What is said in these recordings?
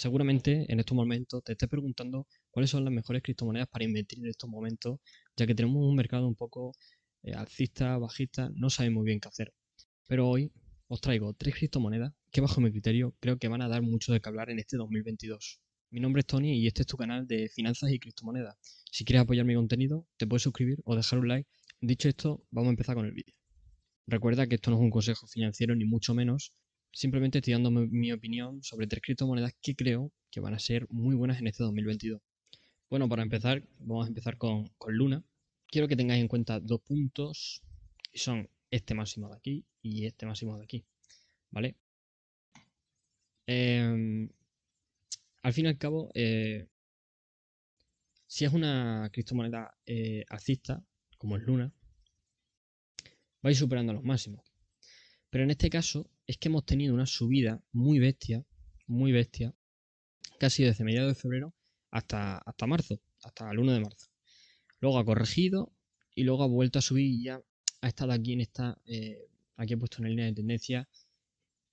seguramente en estos momentos te estés preguntando cuáles son las mejores criptomonedas para invertir en estos momentos, ya que tenemos un mercado un poco eh, alcista, bajista, no sabemos bien qué hacer. Pero hoy os traigo tres criptomonedas que bajo mi criterio creo que van a dar mucho de qué hablar en este 2022. Mi nombre es Tony y este es tu canal de finanzas y criptomonedas. Si quieres apoyar mi contenido, te puedes suscribir o dejar un like. Dicho esto, vamos a empezar con el vídeo. Recuerda que esto no es un consejo financiero ni mucho menos, Simplemente estoy dando mi opinión sobre tres criptomonedas que creo que van a ser muy buenas en este 2022. Bueno, para empezar, vamos a empezar con, Luna. Quiero que tengáis en cuenta dos puntos, son este máximo de aquí y este máximo de aquí, ¿vale? Em, al fin y al cabo, eh, si es una criptomoneda eh, alcista, como es Luna, vais superando los máximos. Pero en este caso, es que hemos tenido una subida muy bestia, muy bestia, casi desde mediados de febrero hasta, hasta marzo, hasta el 1 de marzo. Luego ha corregido y luego ha vuelto a subir y ya ha estado aquí en esta, eh, aquí he puesto una línea de tendencia.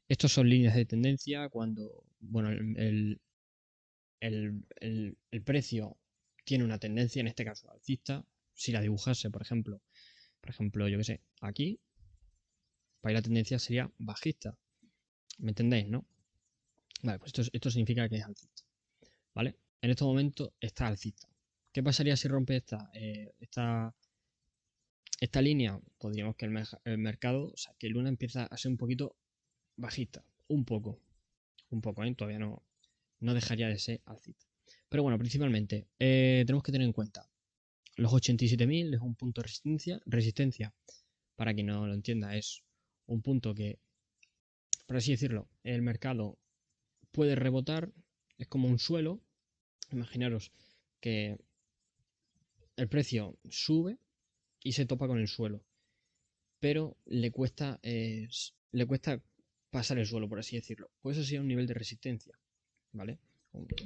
Estos son líneas de tendencia cuando, bueno, el, el, el, precio tiene una tendencia, en este caso alcista, si la dibujase, por ejemplo, por ejemplo, yo que sé, aquí, ahí la tendencia sería bajista. ¿Me entendéis, no? Vale, pues esto, significa que es alcista. ¿Vale? En este momento está alcista. ¿Qué pasaría si rompe esta, eh, esta, esta línea? Podríamos que el, mercado, o sea, que Luna empieza a ser un poquito bajista. Un poco. Un poco, ¿eh? Todavía no, no dejaría de ser alcista. Pero bueno, principalmente, eh, tenemos que tener en cuenta los 87.000 es un punto de resistencia. Resistencia, para quien no lo entienda, es un punto que, por así decirlo, el mercado puede rebotar, es como un suelo. Imaginaros que el precio sube y se topa con el suelo, pero le cuesta, le cuesta pasar el suelo, por así decirlo. Pues eso un nivel de resistencia, ¿vale?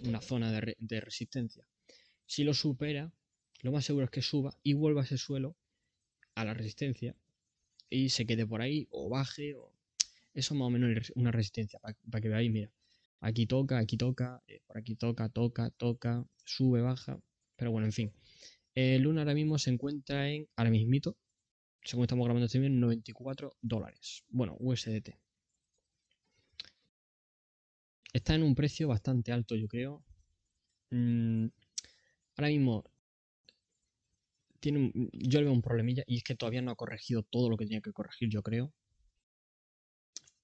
Una zona de, resistencia. Si lo supera, lo más seguro es que suba y vuelva a ese suelo a la resistencia y se quede por ahí o baje. O... Eso más o menos una resistencia para que veáis, mira, aquí toca, aquí toca, eh, por aquí toca, toca, toca, sube, baja. Pero bueno, en fin. el Luna ahora mismo se encuentra en, ahora mismito, según estamos grabando este 94 dólares. Bueno, USDT. Está en un precio bastante alto, yo creo. Mm, ahora mismo tiene, yo le veo un problemilla y es que todavía no ha corregido todo lo que tenía que corregir, yo creo.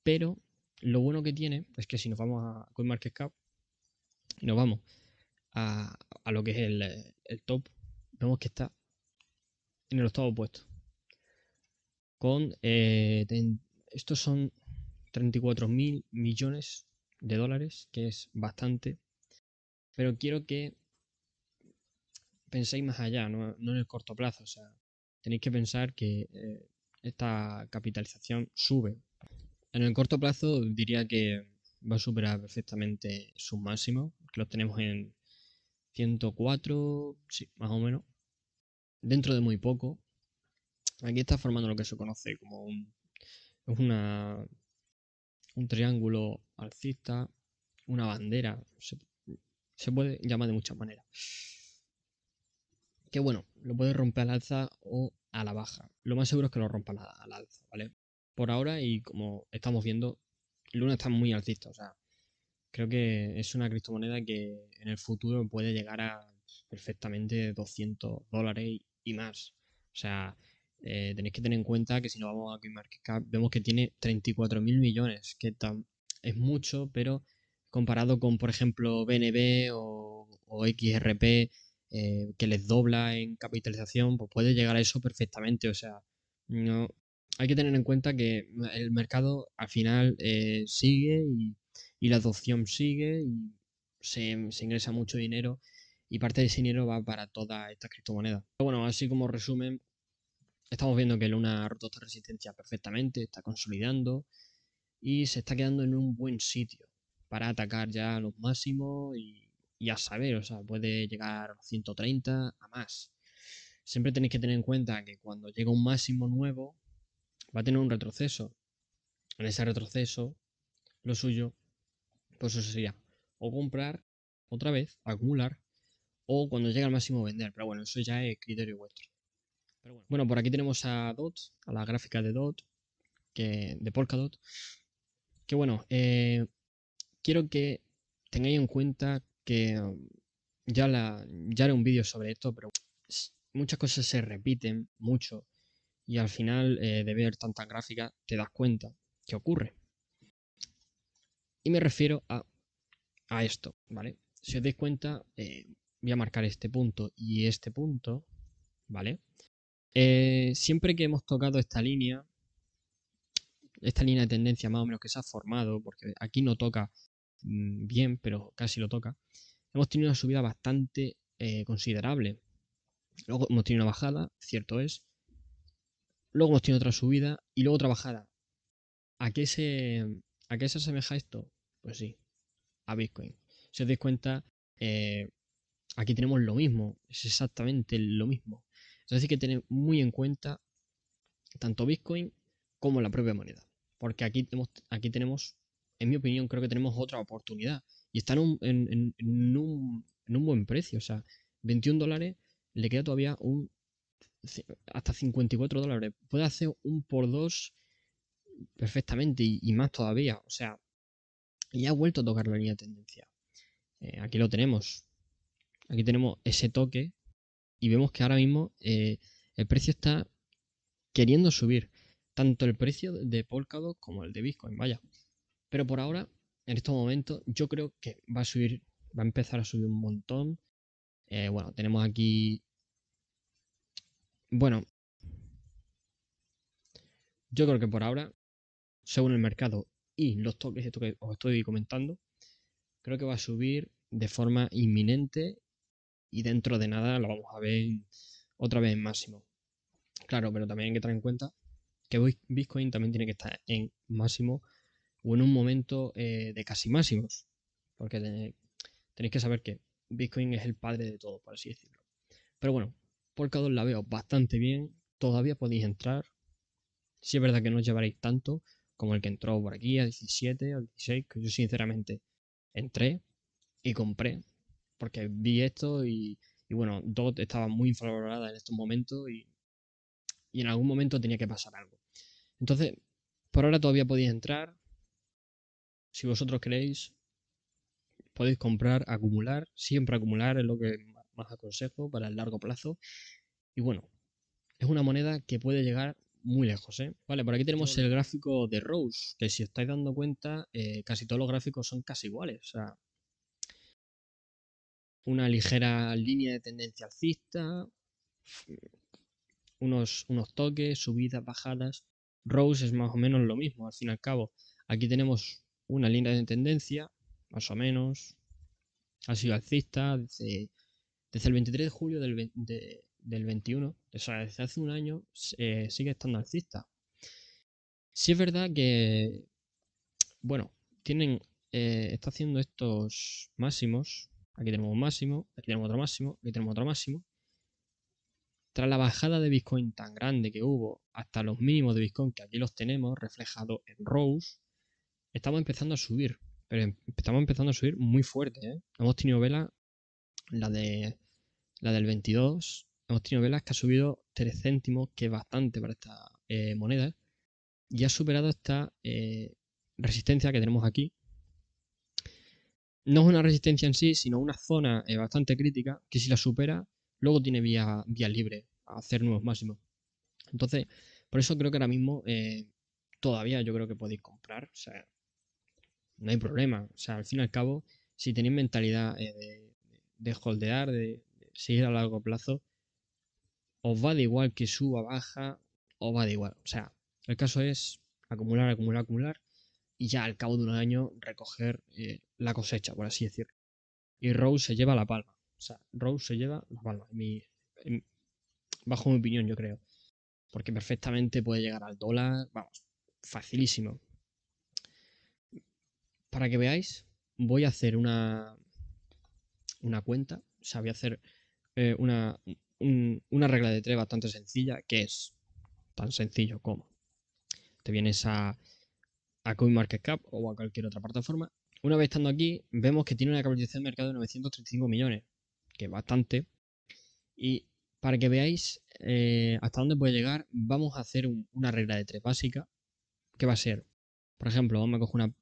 Pero lo bueno que tiene es que si nos vamos a CoinMarketCap y nos vamos a, lo que es el, top, vemos que está en el octavo puesto. Con eh, estos son 34 mil millones de dólares, que es bastante. Pero quiero que penséis más allá, no, en el corto plazo. O sea, tenéis que pensar que eh, esta capitalización sube. En el corto plazo diría que va a superar perfectamente su máximo, que lo tenemos en 104, sí, más o menos, dentro de muy poco. Aquí está formando lo que se conoce como un, una, triángulo alcista, una bandera, se, se puede llamar de muchas maneras que bueno, lo puede romper al alza o a la baja. Lo más seguro es que lo rompa al alza, ¿vale? Por ahora y como estamos viendo, Luna está muy alcista, o sea, creo que es una criptomoneda que en el futuro puede llegar a perfectamente 200 dólares y más. O sea, eh, tenéis que tener en cuenta que si nos vamos a CoinMarketCap vemos que tiene 34 mil millones, que es mucho, pero comparado con, por ejemplo, BNB o XRP, eh, que les dobla en capitalización, pues puede llegar a eso perfectamente. O sea, no, hay que tener en cuenta que el mercado al final eh, sigue y, la adopción sigue y se, ingresa mucho dinero y parte de ese dinero va para todas estas criptomonedas. Bueno, así como resumen, estamos viendo que Luna ha roto esta resistencia perfectamente, está consolidando y se está quedando en un buen sitio para atacar ya los máximos y y a saber, o sea, puede llegar a 130 a más. Siempre tenéis que tener en cuenta que cuando llega un máximo nuevo, va a tener un retroceso. En ese retroceso, lo suyo, pues eso sería o comprar otra vez, acumular, o cuando llega al máximo vender. Pero bueno, eso ya es criterio vuestro. bueno. por aquí tenemos a DOT, a la gráfica de DOT, que, de Polkadot. Que bueno, eh, quiero que tengáis en cuenta que mm, ya, la, ya haré un vídeo sobre esto, pero muchas cosas se repiten mucho y al final eh, de ver tantas gráficas te das cuenta que ocurre. Y me refiero a, esto, ¿vale? Si os dais cuenta, eh, voy a marcar este punto y este punto, ¿vale? Eh, siempre que hemos tocado esta línea, esta línea de tendencia más o menos que se ha formado, porque aquí no toca Mm, bien, pero casi lo toca, hemos tenido una subida bastante eh, considerable. Luego hemos tenido una bajada, cierto es. Luego hemos tenido otra subida y luego otra bajada. ¿A qué se, a se asemeja esto? Pues sí, a Bitcoin. Si os dais cuenta, eh, aquí tenemos lo mismo, es exactamente lo mismo. Es decir que tener muy en cuenta tanto Bitcoin como la propia moneda. Porque aquí, tenemos, aquí tenemos en mi opinión, creo que tenemos otra oportunidad. Y está en un, buen precio. O sea, 21 dólares le queda todavía un hasta 54 dólares. Puede hacer un por dos perfectamente y, más todavía. O sea, ya ha vuelto a tocar la línea de tendencia. Eh, aquí lo tenemos. Aquí tenemos ese toque y vemos que ahora mismo eh, el precio está queriendo subir. Tanto el precio de Polkadot como el de Bitcoin. Vaya. Pero por ahora, en estos momentos, yo creo que va a subir, va a empezar a subir un montón. Eh, bueno, tenemos aquí. Bueno, yo creo que por ahora, según el mercado y los toques, esto que os estoy comentando, creo que va a subir de forma inminente y dentro de nada lo vamos a ver otra vez en máximo. Claro, pero también hay que tener en cuenta que Bitcoin también tiene que estar en máximo o en un momento eh, de casi máximos, porque tenéis que saber que Bitcoin es el padre de todo, por así decirlo. Pero bueno, Polkadot la veo bastante bien, todavía podéis entrar. Si es verdad que no os llevaréis tanto como el que entró por aquí a 17 o 16, que yo sinceramente entré y compré, porque vi esto y, bueno, DOT estaba muy infravalorada en estos momentos y, y en algún momento tenía que pasar algo. Entonces, por ahora todavía podéis entrar, si vosotros queréis, podéis comprar, acumular, siempre acumular es lo que más aconsejo para el largo plazo. Y bueno, es una moneda que puede llegar muy lejos. ¿eh? Vale, por aquí tenemos el gráfico de Rose, que si estáis dando cuenta, eh, casi todos los gráficos son casi iguales. O sea, una ligera línea de tendencia alcista, unos, unos toques, subidas, bajadas. Rose es más o menos lo mismo, al fin y al cabo. Aquí tenemos una línea de tendencia, más o menos, ha sido alcista desde, el 23 de julio del, 21, o sea, desde hace un año eh, sigue estando alcista. Si es verdad que, bueno, tienen, eh, está haciendo estos máximos, aquí tenemos un máximo, aquí tenemos otro máximo, aquí tenemos otro máximo, tras la bajada de Bitcoin tan grande que hubo hasta los mínimos de Bitcoin, que aquí los tenemos reflejados en Rose estamos empezando a subir, pero em, estamos empezando a subir muy fuerte. ¿eh? Hemos tenido velas, la, de, la del 22, hemos tenido velas que ha subido 3 céntimos, que es bastante para esta eh, moneda y ha superado esta eh, resistencia que tenemos aquí. No es una resistencia en sí, sino una zona bastante crítica que si la supera, luego tiene vía, vía libre a hacer nuevos máximos. Entonces, por eso creo que ahora mismo todavía yo creo que podéis comprar. O sea, no hay problema. O sea, al fin y al cabo, si tenéis mentalidad eh, de, holdear, de, seguir a largo plazo, os va de igual que suba, baja, os va de igual. O sea, el caso es acumular, acumular, acumular y ya al cabo de un año recoger eh, la cosecha, por así decirlo. Y Rose se lleva la palma. O sea, Rose se lleva la palma. bajo mi opinión, yo creo. Porque perfectamente puede llegar al dólar, vamos, facilísimo para que veáis, voy a hacer una, una cuenta, o sea, voy a hacer eh, una, regla de tres bastante sencilla, que es tan sencillo como te vienes a, a CoinMarketCap o a cualquier otra plataforma. Una vez estando aquí, vemos que tiene una capitalización de mercado de 935 millones, que es bastante. Y para que veáis eh, hasta dónde puede llegar, vamos a hacer una regla de tres básica, que va a ser, por ejemplo, vamos a coger una,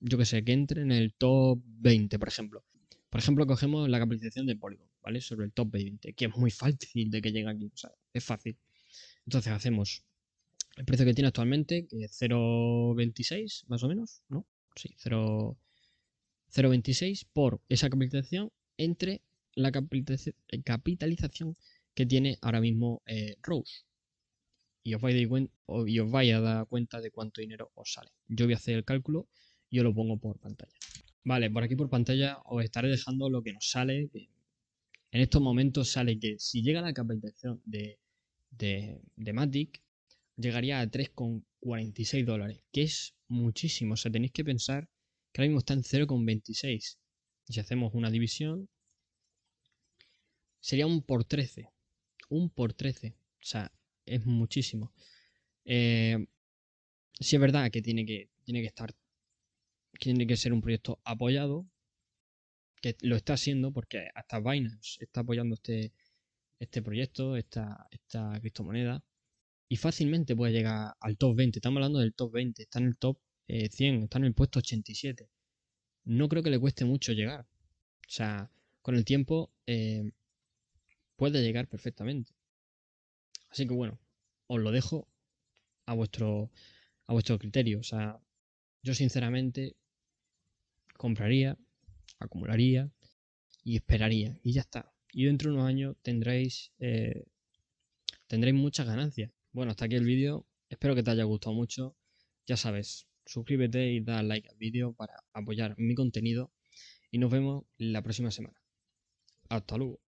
yo que sé, que entre en el top 20, por ejemplo. Por ejemplo, cogemos la capitalización de Polygon, ¿vale? Sobre el top 20, que es muy fácil de que llegue aquí, o sea, es fácil. Entonces hacemos el precio que tiene actualmente, que es 0.26 más o menos, ¿no? Sí, 0.26 por esa capitalización entre la capitalización que tiene ahora mismo eh, Rose. Y os, vais a dar cuenta de cuánto dinero os sale. Yo voy a hacer el cálculo yo lo pongo por pantalla. Vale, por aquí por pantalla os estaré dejando lo que nos sale. En estos momentos sale que si llega la capitalización de, Matic, llegaría a 3,46 dólares, que es muchísimo. O sea, tenéis que pensar que ahora mismo está en 0,26. Si hacemos una división, sería un por 13. Un por 13. O sea, es muchísimo. Eh, si es verdad que tiene que, tiene que estar tiene que ser un proyecto apoyado, que lo está haciendo porque hasta Binance está apoyando este, este proyecto, esta, esta criptomoneda, y fácilmente puede llegar al top 20. Estamos hablando del top 20, está en el top 100, eh, está en el puesto 87. No creo que le cueste mucho llegar. O sea, con el tiempo eh, puede llegar perfectamente. Así que bueno, os lo dejo a vuestro, a vuestro criterio. O sea, yo sinceramente compraría, acumularía y esperaría. Y ya está. Y dentro de unos años tendréis, eh, tendréis muchas ganancias. Bueno, hasta aquí el vídeo. Espero que te haya gustado mucho. Ya sabes, suscríbete y da like al vídeo para apoyar mi contenido. Y nos vemos la próxima semana. Hasta luego.